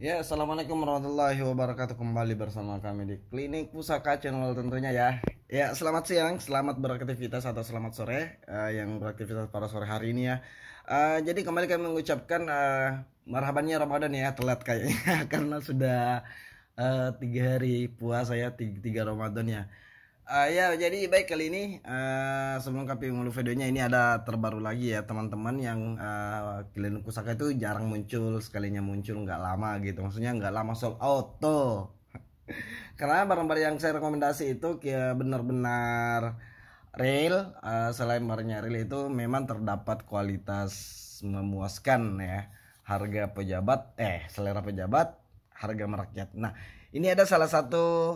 Ya, assalamualaikum warahmatullahi wabarakatuh. Kembali bersama kami di Klinik Pusaka Channel tentunya ya. Ya, selamat siang, selamat beraktivitas atau selamat sore uh, yang beraktivitas pada sore hari ini ya. Uh, jadi kembali kami mengucapkan uh, marhabannya Ramadan ya, telat kayaknya karena sudah uh, tiga hari puasa ya, tiga, tiga Ramadan ya. Uh, ya jadi baik kali ini uh, sebelum kami mulai videonya ini ada terbaru lagi ya teman-teman yang uh, eh, kalian Kusaka itu jarang muncul sekalinya muncul nggak lama gitu maksudnya nggak lama sold out karena barang-barang yang saya rekomendasi itu ya benar-benar real uh, selain barangnya real itu memang terdapat kualitas memuaskan ya harga pejabat eh selera pejabat harga merakyat nah ini ada salah satu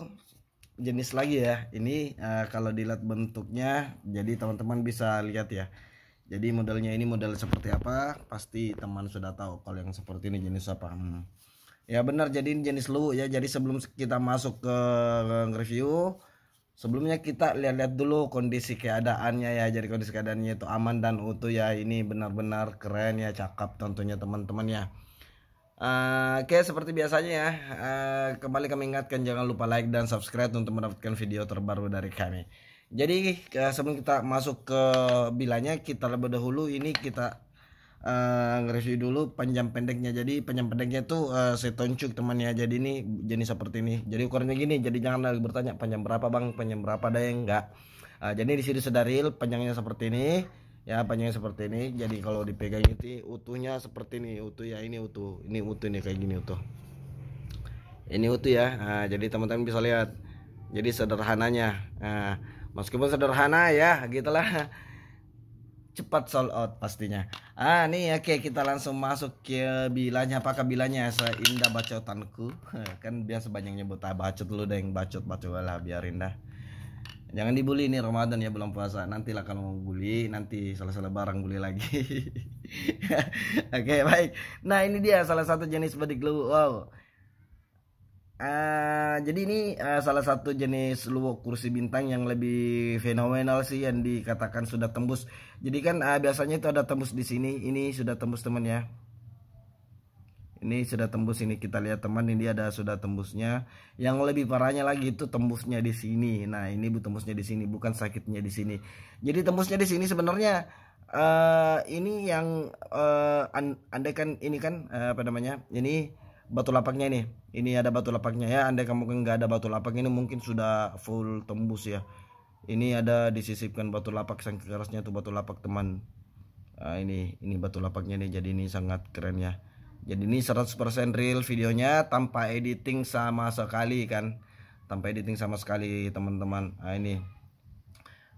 jenis lagi ya ini uh, kalau dilihat bentuknya jadi teman-teman bisa lihat ya jadi modelnya ini model seperti apa pasti teman sudah tahu kalau yang seperti ini jenis apa hmm. ya benar jadi ini jenis lu ya jadi sebelum kita masuk ke review sebelumnya kita lihat-lihat dulu kondisi keadaannya ya jadi kondisi keadaannya itu aman dan utuh ya ini benar-benar keren ya cakep tentunya teman-teman ya Eh, oke, okay, seperti biasanya ya, uh, kembali kami ingatkan jangan lupa like dan subscribe untuk mendapatkan video terbaru dari kami. Jadi uh, sebelum kita masuk ke bilanya, kita lebih dahulu ini kita uh, nge-review dulu panjang pendeknya. Jadi panjang pendeknya itu uh, saya tunjuk temannya. Jadi ini jenis seperti ini. Jadi ukurannya gini. Jadi jangan lagi bertanya panjang berapa bang, panjang berapa ada yang enggak. Uh, jadi di sini sudah real panjangnya seperti ini ya panjangnya seperti ini jadi kalau dipegang itu eh, utuhnya seperti ini utuh ya ini utuh ini utuh nih kayak gini utuh ini utuh ya nah, jadi teman-teman bisa lihat jadi sederhananya nah, meskipun sederhana ya gitulah cepat sold out pastinya ah nih oke okay, kita langsung masuk ke bilanya apakah bilanya seindah bacotanku kan biasa banyak nyebut ah, bacot lu yang bacot bacot lah biar indah Jangan dibully nih Ramadan ya belum puasa. Nantilah kalau mau bully, nanti salah-salah barang bully lagi. Oke, okay, baik. Nah, ini dia salah satu jenis body glue. Wow. Uh, jadi ini uh, salah satu jenis luwuk kursi bintang yang lebih fenomenal sih yang dikatakan sudah tembus. Jadi kan uh, biasanya itu ada tembus di sini, ini sudah tembus teman ya ini sudah tembus ini kita lihat teman ini ada sudah tembusnya yang lebih parahnya lagi itu tembusnya di sini nah ini bu tembusnya di sini bukan sakitnya di sini jadi tembusnya di sini sebenarnya uh, ini yang uh, kan ini kan uh, apa namanya ini batu lapaknya ini ini ada batu lapaknya ya Anda kamu kan nggak ada batu lapak ini mungkin sudah full tembus ya ini ada disisipkan batu lapak sang kerasnya tuh batu lapak teman Nah, ini ini batu lapaknya nih jadi ini sangat keren ya jadi ini 100% real videonya tanpa editing sama sekali kan tanpa editing sama sekali teman-teman nah ini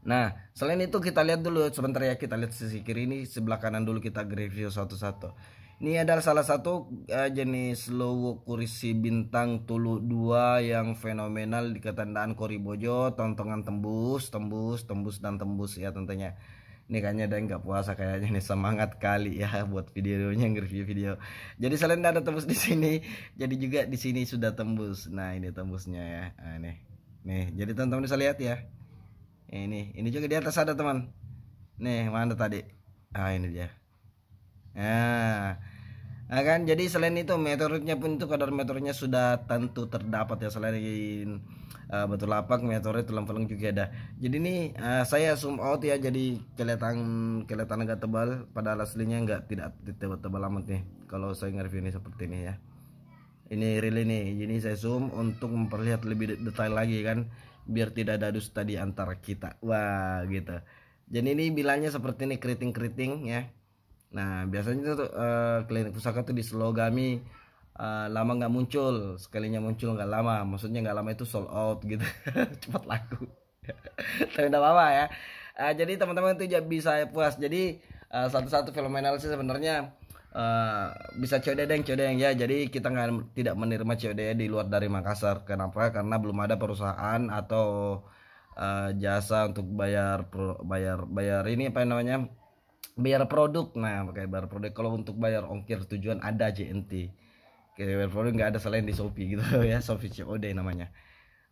Nah, selain itu kita lihat dulu sebentar ya, kita lihat sisi kiri ini, sebelah kanan dulu kita review satu-satu. Ini adalah salah satu uh, jenis lowo kurisi bintang tulu 2 yang fenomenal di ketandaan Koribojo, tontongan tembus, tembus, tembus dan tembus ya tentunya ini kayaknya ada yang nggak puasa kayaknya nih semangat kali ya buat videonya nge-review video jadi selain ada tembus di sini jadi juga di sini sudah tembus nah ini tembusnya ya nah, nih nih jadi teman-teman bisa lihat ya ini ini juga di atas ada teman nih mana tadi ah ini dia nah Nah kan, jadi selain itu meteoritnya pun itu kadar meteoritnya sudah tentu terdapat ya selain uh, eh, betul lapak, meteorit, tulang-tulang juga ada. Jadi ini uh, saya zoom out ya, jadi kelihatan kelihatan agak tebal, pada aslinya nggak tidak tebal-tebal amat nih. Kalau saya nge-review ini seperti ini ya. Ini real ini, jadi saya zoom untuk memperlihat lebih detail lagi kan, biar tidak ada dusta di antara kita. Wah gitu. Jadi ini bilangnya seperti ini keriting-keriting ya Nah biasanya tuh eh, uh, klinik pusaka tuh di Selogami uh, lama nggak muncul, sekalinya muncul nggak lama, maksudnya nggak lama itu sold out gitu, cepat laku. Tapi tidak apa-apa ya. Uh, jadi teman-teman itu bisa puas. Jadi satu satu-satu film analisis sebenarnya Uh, bisa codeng codeng ya jadi kita nggak tidak menerima COD di luar dari Makassar kenapa karena belum ada perusahaan atau uh, jasa untuk bayar bayar bayar ini apa namanya bayar produk nah pakai bayar produk kalau untuk bayar ongkir tujuan ada JNT oke bayar produk nggak ada selain di Shopee gitu ya Shopee COD namanya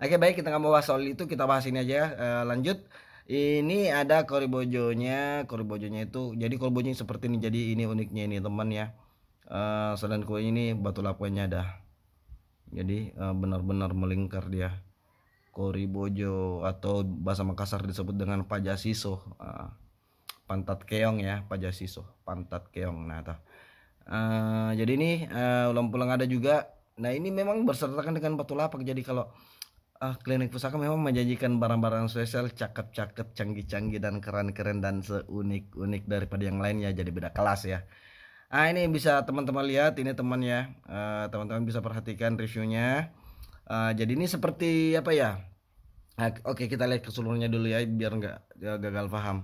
oke baik kita nggak mau bahas soal itu kita bahas ini aja uh, lanjut ini ada koribojonya koribojonya itu jadi koribojonya seperti ini jadi ini uniknya ini teman ya uh, eh, selain kue ini batu lapuannya ada jadi benar eh, benar-benar melingkar dia koribojo atau bahasa Makassar disebut dengan pajasiso uh, pantat keong ya pajasiso pantat keong nah tuh. Uh, eh, jadi ini uh, eh, ulang pulang ada juga nah ini memang bersertakan dengan batu lapak jadi kalau uh, klinik pusaka memang menjanjikan barang-barang spesial cakep-cakep canggih-canggih dan keren-keren dan seunik-unik daripada yang lainnya jadi beda kelas ya Nah ini bisa teman-teman lihat ini teman ya eh, teman-teman uh, bisa perhatikan reviewnya uh, jadi ini seperti apa ya ah, Oke kita lihat keseluruhannya dulu ya biar nggak gagal paham.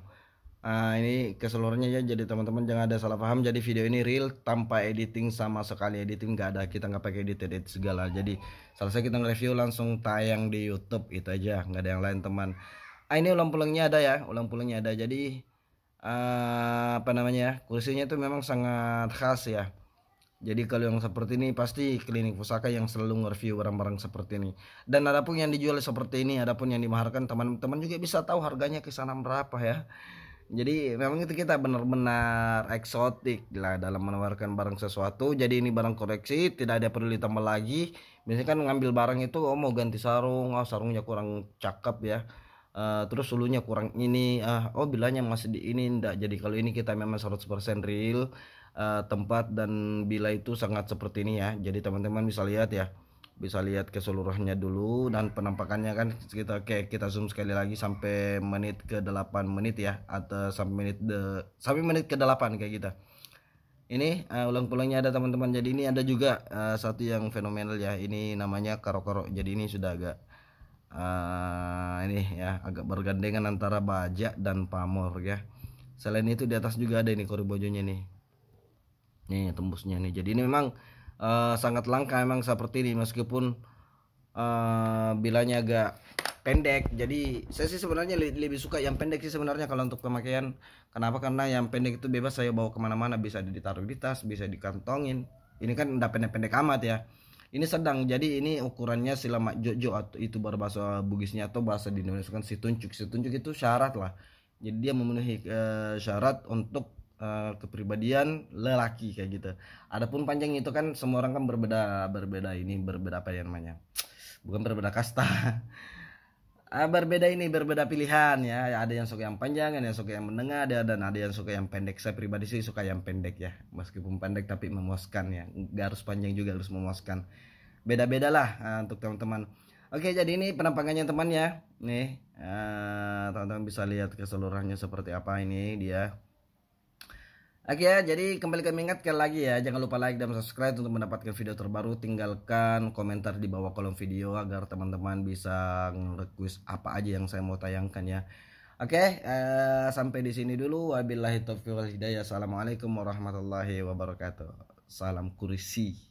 Nah, ini keseluruhannya ya jadi teman-teman jangan ada salah paham jadi video ini real tanpa editing sama sekali editing nggak ada kita nggak pakai edit edit segala jadi selesai kita nge-review langsung tayang di YouTube itu aja nggak ada yang lain teman ah, ini ulang pulangnya ada ya ulang pulangnya ada jadi uh, apa namanya ya, kursinya itu memang sangat khas ya jadi kalau yang seperti ini pasti klinik pusaka yang selalu nge-review barang-barang seperti ini dan adapun yang dijual seperti ini adapun yang dimaharkan teman-teman juga bisa tahu harganya kisaran berapa ya jadi memang itu kita benar-benar eksotik lah dalam menawarkan barang sesuatu jadi ini barang koreksi tidak ada perlu ditambah lagi biasanya kan ngambil barang itu oh mau ganti sarung oh sarungnya kurang cakep ya uh, terus sulunya kurang ini uh, oh bilanya masih di ini ndak jadi kalau ini kita memang 100% real uh, tempat dan bila itu sangat seperti ini ya jadi teman-teman bisa lihat ya bisa lihat keseluruhannya dulu dan penampakannya kan kita kayak kita zoom sekali lagi sampai menit ke 8 menit ya atau sampai menit de, sampai menit ke 8 kayak kita gitu. Ini uh, eh, ulang-pulangnya ada teman-teman. Jadi ini ada juga uh, satu yang fenomenal ya. Ini namanya karo-karo. Jadi ini sudah agak uh, ini ya agak bergandengan antara baja dan pamor ya. Selain itu di atas juga ada ini koribojonya nih. Nih tembusnya nih. Jadi ini memang uh, sangat langka emang seperti ini meskipun uh, bilanya agak pendek jadi saya sih sebenarnya lebih suka yang pendek sih sebenarnya kalau untuk pemakaian kenapa karena yang pendek itu bebas saya bawa kemana-mana bisa ditaruh di tas bisa dikantongin ini kan udah pendek-pendek amat ya ini sedang jadi ini ukurannya silama jojo atau itu baru bahasa bugisnya atau bahasa di Indonesia kan si tuncuk si tuncuk itu syarat lah jadi dia memenuhi uh, syarat untuk Eh, kepribadian lelaki kayak gitu. Adapun panjang itu kan semua orang kan berbeda berbeda ini berbeda apa ya namanya? Bukan berbeda kasta. Ah berbeda ini berbeda pilihan ya ada yang suka yang panjang ada yang suka yang menengah ada dan ada yang suka yang pendek saya pribadi sih suka yang pendek ya meskipun pendek tapi memuaskan ya Gak harus panjang juga harus memuaskan beda-beda lah uh, untuk teman-teman oke jadi ini penampakannya teman ya nih ah, teman-teman uh, teman -teman bisa lihat keseluruhannya seperti apa ini dia Oke ya, jadi kembali kami ingatkan lagi ya, jangan lupa like dan subscribe untuk mendapatkan video terbaru. Tinggalkan komentar di bawah kolom video agar teman-teman bisa request apa aja yang saya mau tayangkan ya. Oke, eh, sampai di sini dulu. Wabillahi taufiq wal hidayah. Assalamualaikum warahmatullahi wabarakatuh. Salam kurisi.